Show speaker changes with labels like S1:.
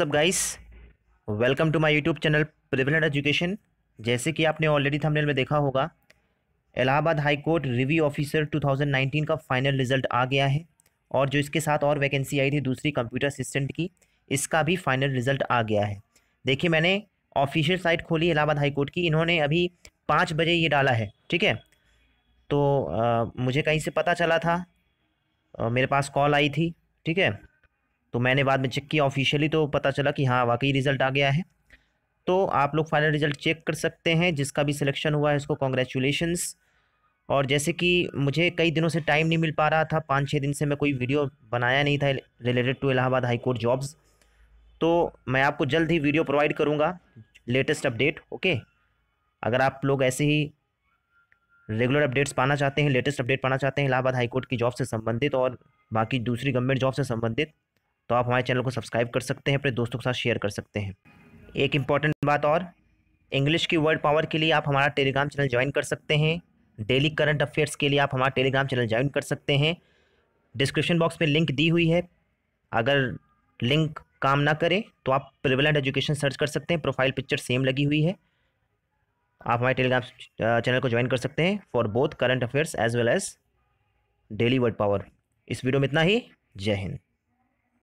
S1: WhatsApp guys welcome to my YouTube channel prevalent education जैसे कि आपने ऑलरेडी थंबनेल में देखा होगा Allahabad high court review officer 2019 का फाइनल रिजल्ट आ गया है और जो इसके साथ और वैकेंसी आई थी दूसरी कंप्यूटर असिस्टेंट की इसका भी फाइनल रिजल्ट आ गया है देखिए मैंने ऑफिशियल साइट खोली इलाहाबाद हाई कोर्ट की इन्होंने अभी पाँच बजे ये डाला है ठीक है तो आ, मुझे कहीं से पता चला था आ, मेरे पास कॉल आई थी ठीक है तो मैंने बाद में चेक किया ऑफिशियली तो पता चला कि हाँ वाकई रिज़ल्ट आ गया है तो आप लोग फाइनल रिज़ल्ट चेक कर सकते हैं जिसका भी सिलेक्शन हुआ है उसको कॉन्ग्रेचुलेशन्स और जैसे कि मुझे कई दिनों से टाइम नहीं मिल पा रहा था पाँच छः दिन से मैं कोई वीडियो बनाया नहीं था related to Allahabad high court jobs तो मैं आपको जल्द ही वीडियो प्रोवाइड करूँगा लेटेस्ट अपडेट ओके अगर आप लोग ऐसे ही रेगुलर अपडेट्स पाना चाहते हैं लेटेस्ट अपडेट पाना चाहते हैं इलाहाबाद हाईकोर्ट की जॉब से संबंधित और बाकी दूसरी गवर्नमेंट जॉब से संबंधित तो आप हमारे चैनल को सब्सक्राइब कर सकते हैं अपने दोस्तों के साथ शेयर कर सकते हैं एक इम्पॉर्टेंट बात और इंग्लिश की वर्ड पावर के लिए आप हमारा टेलीग्राम चैनल ज्वाइन कर सकते हैं डेली करंट अफेयर्स के लिए आप हमारा टेलीग्राम चैनल ज्वाइन कर सकते हैं डिस्क्रिप्शन बॉक्स में लिंक दी हुई है अगर लिंक काम ना करे तो आप प्रिवलेंट एजुकेशन सर्च कर सकते हैं प्रोफाइल पिक्चर सेम लगी हुई है आप हमारे टेलीग्राम चैनल को ज्वाइन कर सकते हैं for both current affairs as well as daily word power इस वीडियो में इतना ही जय हिंद